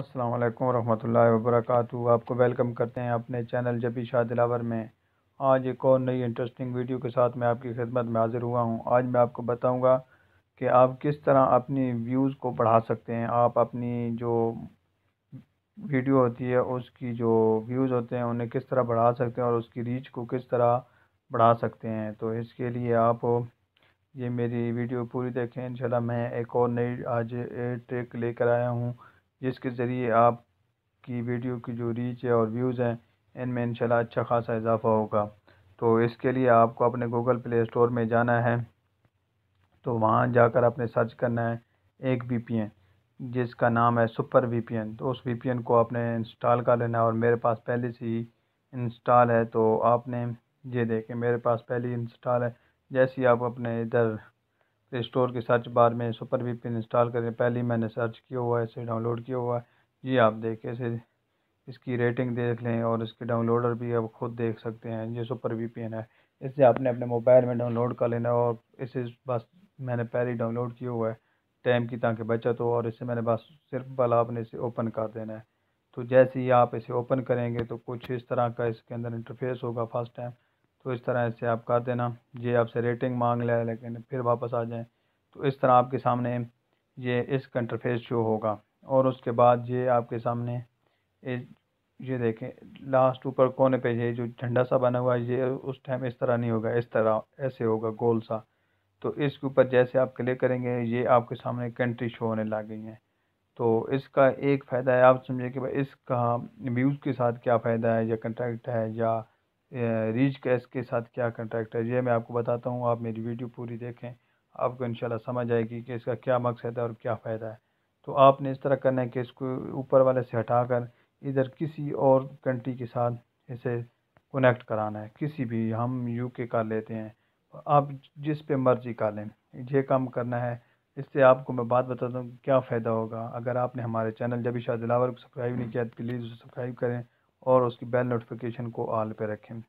अस्सलाम वालेकुम रहमतुल्लाहि व बरकातहू आपको वेलकम करते हैं अपने चैनल जबी शाह दिलावर में आज एक और नई इंटरेस्टिंग वीडियो के साथ मैं आपकी खिदमत में हाज़िर हुआ हूं आज मैं आपको बताऊंगा कि आप किस तरह अपनी व्यूज़ को बढ़ा सकते हैं आप अपनी जो वीडियो होती है उसकी जो व्यूज़ होते हैं उन्हें किस तरह बढ़ा सकते हैं और उसकी रीच को किस तरह बढ़ा सकते हैं तो इसके लिए आप ये मेरी वीडियो पूरी देखें इंशाल्लाह मैं एक और नई आज ट्रिक लेकर आया हूँ जिसके ज़रिए आपकी वीडियो की जो रीच है और व्यूज़ हैं इनमें इनशाला अच्छा खासा इजाफ़ा होगा तो इसके लिए आपको अपने गूगल प्ले स्टोर में जाना है तो वहाँ जाकर आपने सर्च करना है एक वी जिसका नाम है सुपर वी तो उस वी को आपने इंस्टॉल कर लेना है और मेरे पास पहले से ही इंस्टॉल है तो आपने ये देखें मेरे पास पहले ही इंस्टॉल है जैसे ही आप अपने इधर प्ले स्टोर के सर्च बार में सुपर वी पिन इंस्टॉल करें पहले ही मैंने सर्च किया हुआ है इसे डाउनलोड किया हुआ है ये आप देखें इसे इसकी रेटिंग देख लें और इसके डाउनलोडर भी आप खुद देख सकते हैं ये सुपर वी है इसे आपने अपने मोबाइल में डाउनलोड कर लेना और इसे बस मैंने पहले ही डाउनलोड किया हुआ है टाइम की ताकि बचत हो और इसे मैंने बस सिर्फ भला आपने इसे ओपन कर देना है तो जैसे ही आप इसे ओपन करेंगे तो कुछ इस तरह का इसके अंदर इंटरफेस होगा फर्स्ट टाइम तो इस तरह से आप कर देना ये आपसे रेटिंग मांग लें लेकिन फिर वापस आ जाएँ तो इस तरह आपके सामने ये इसका इंटरफेस शो होगा और उसके बाद ये आपके सामने ये देखें लास्ट ऊपर कोने पे ये जो झंडा सा बना हुआ है ये उस टाइम इस तरह नहीं होगा इस तरह ऐसे होगा गोल सा तो इसके ऊपर जैसे आप क्लिक करेंगे ये आपके सामने कंट्री शो होने लग गई हैं तो इसका एक फ़ायदा है आप समझे कि भाई इसका व्यूज़ के साथ क्या फ़ायदा है या कंट्रैक्ट है या रीच कैश के साथ क्या कंट्रैक्ट है ये मैं आपको बताता हूँ आप मेरी वीडियो पूरी देखें आपको इन समझ आएगी कि इसका क्या मकसद है और क्या फ़ायदा है तो आपने इस तरह करना है कि इसको ऊपर वाले से हटा कर इधर किसी और कंट्री के साथ इसे कनेक्ट कराना है किसी भी हम यू के कर लेते हैं आप जिस पे मर्ज़ी का लें ये काम करना है इससे आपको मैं बात बताता हूँ क्या फ़ायदा होगा अगर आपने हमारे चैनल जब शाह दिलावर को सब्सक्राइब नहीं किया तो प्लीज़ उसे सब्सक्राइब करें और उसकी बेल नोटिफिकेशन को ऑल पे रखें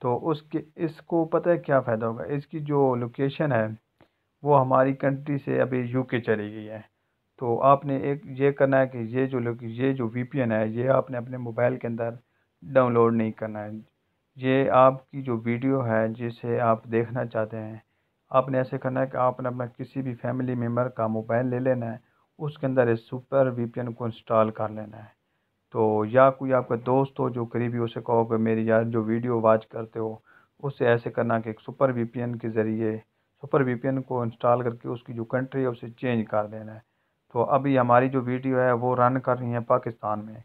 तो उसके इसको पता है क्या फ़ायदा होगा इसकी जो लोकेशन है वो हमारी कंट्री से अभी यू के चली गई है तो आपने एक ये करना है कि ये जो लोग ये जो वी पी एन है ये आपने अपने मोबाइल के अंदर डाउनलोड नहीं करना है ये आपकी जो वीडियो है जिसे आप देखना चाहते हैं आपने ऐसे करना है कि आपने अपना किसी भी फैमिली मेम्बर का मोबाइल ले लेना है उसके अंदर इस सुपर वी पी एन को इंस्टॉल कर लेना है तो या कोई आपका दोस्त हो जो करीबी उसे कहो कि मेरी यार जो वीडियो वाच करते हो उसे ऐसे करना कि एक सुपर वी पी एन के ज़रिए सुपर वीपीएन को इंस्टॉल करके उसकी जो कंट्री है उसे चेंज कर देना है तो अभी हमारी जो वीडियो है वो रन कर रही है पाकिस्तान में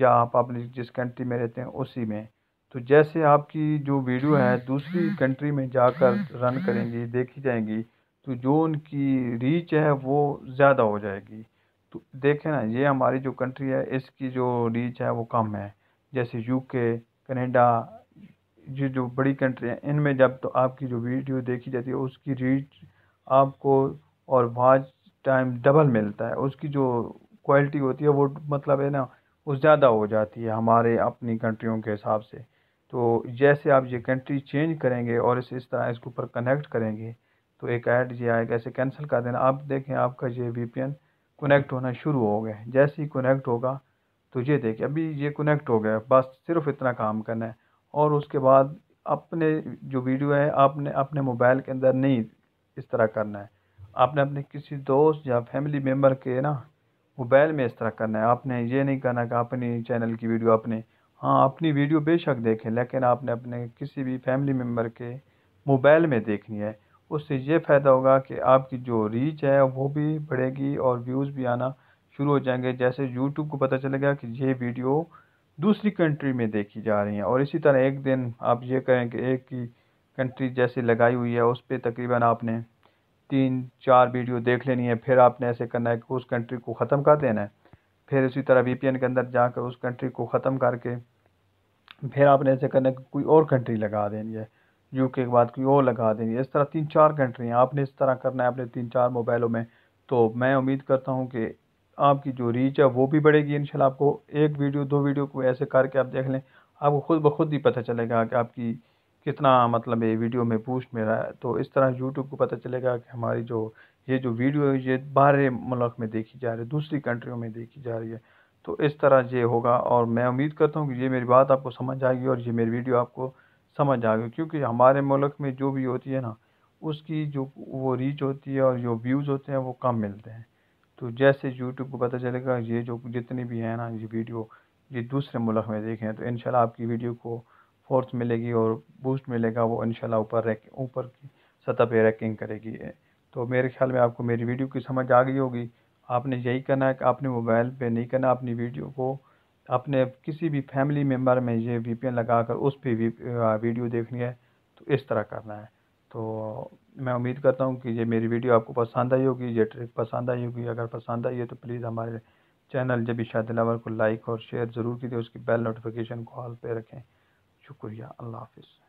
या आप अपनी जिस कंट्री में रहते हैं उसी में तो जैसे आपकी जो वीडियो है दूसरी कंट्री में जाकर रन करेंगी देखी जाएंगी तो जो उनकी रीच है वो ज़्यादा हो जाएगी तो देखें ना ये हमारी जो कंट्री है इसकी जो रीच है वो कम है जैसे यूके कनाडा ये जो बड़ी कंट्री हैं इनमें जब तो आपकी जो वीडियो देखी जाती है उसकी रीच आपको और वाच टाइम डबल मिलता है उसकी जो क्वालिटी होती है वो मतलब है ना वो ज़्यादा हो जाती है हमारे अपनी कंट्रियों के हिसाब से तो जैसे आप ये कंट्री चेंज करेंगे और इस इस तरह इसके ऊपर कनेक्ट करेंगे तो एक ऐड ये आएगा ऐसे कैंसिल कर देना आप देखें आपका ये वी कनेक्ट होना शुरू हो गया जैसे ही कनेक्ट होगा तो ये देखिए अभी ये कनेक्ट हो गया बस सिर्फ इतना काम करना है और उसके बाद अपने जो वीडियो है आपने अपने मोबाइल के अंदर नहीं इस तरह करना है आपने अपने किसी दोस्त या फैमिली मेम्बर के ना मोबाइल में इस तरह करना है आपने ये नहीं करना कि अपनी चैनल की वीडियो अपने हाँ अपनी वीडियो बेशक देखें लेकिन आपने अपने किसी भी फैमिली मेम्बर के मोबाइल में देखनी है उससे ये फ़ायदा होगा कि आपकी जो रीच है वो भी बढ़ेगी और व्यूज़ भी आना शुरू हो जाएंगे जैसे यूट्यूब को पता चलेगा कि ये वीडियो दूसरी कंट्री में देखी जा रही हैं और इसी तरह एक दिन आप ये कहें कि एक ही कंट्री जैसी लगाई हुई है उस पर तकरीबन आपने तीन चार वीडियो देख लेनी है फिर आपने ऐसे करना है कि उस कंट्री को ख़त्म कर देना है फिर इसी तरह वी के अंदर जाकर उस कंट्री को ख़त्म करके फिर आपने ऐसे करना है कि कोई और कंट्री लगा देनी है यू के बाद कोई और लगा देनी है इस तरह तीन चार कंट्री हैं आपने इस तरह करना है अपने तीन चार मोबाइलों में तो मैं उम्मीद करता हूँ कि आपकी जो रीच है वो भी बढ़ेगी इन आपको एक वीडियो दो वीडियो को ऐसे करके आप देख लें आपको खुद ब खुद ही पता चलेगा कि आपकी कितना मतलब ये वीडियो में बूस्ट रहा है तो इस तरह यूट्यूब को पता चलेगा कि हमारी जो ये जो वीडियो है ये बाहर मुल्क में देखी जा रही है दूसरी कंट्रियों में देखी जा रही है तो इस तरह ये होगा और मैं उम्मीद करता हूँ कि ये मेरी बात आपको समझ आएगी और ये मेरी वीडियो आपको समझ आ गई क्योंकि हमारे मुल्क में जो भी होती है ना उसकी जो वो रीच होती है और जो व्यूज़ होते हैं वो कम मिलते हैं तो जैसे यूट्यूब को पता चलेगा ये जो जितनी भी हैं ना ये वीडियो ये दूसरे मुल्क में देखें तो इन आपकी वीडियो को फोर्स मिलेगी और बूस्ट मिलेगा वो इनशाला ऊपर रैक ऊपर की सतह पर रैकिंग करेगी तो मेरे ख्याल में आपको मेरी वीडियो की समझ आ गई होगी आपने यही करना है कि आपने मोबाइल पे नहीं करना अपनी वीडियो को अपने किसी भी फैमिली मेम्बर में ये वी लगाकर उस पर वीडियो देखनी है तो इस तरह करना है तो मैं उम्मीद करता हूँ कि ये मेरी वीडियो आपको पसंद आई होगी ये ट्रिक पसंद आई होगी अगर पसंद आई है तो प्लीज़ हमारे चैनल जब शाह दिलावर को लाइक और शेयर ज़रूर कीजिए उसकी बेल नोटिफिकेशन को हॉल पे रखें शुक्रिया अल्लाह हाफिज़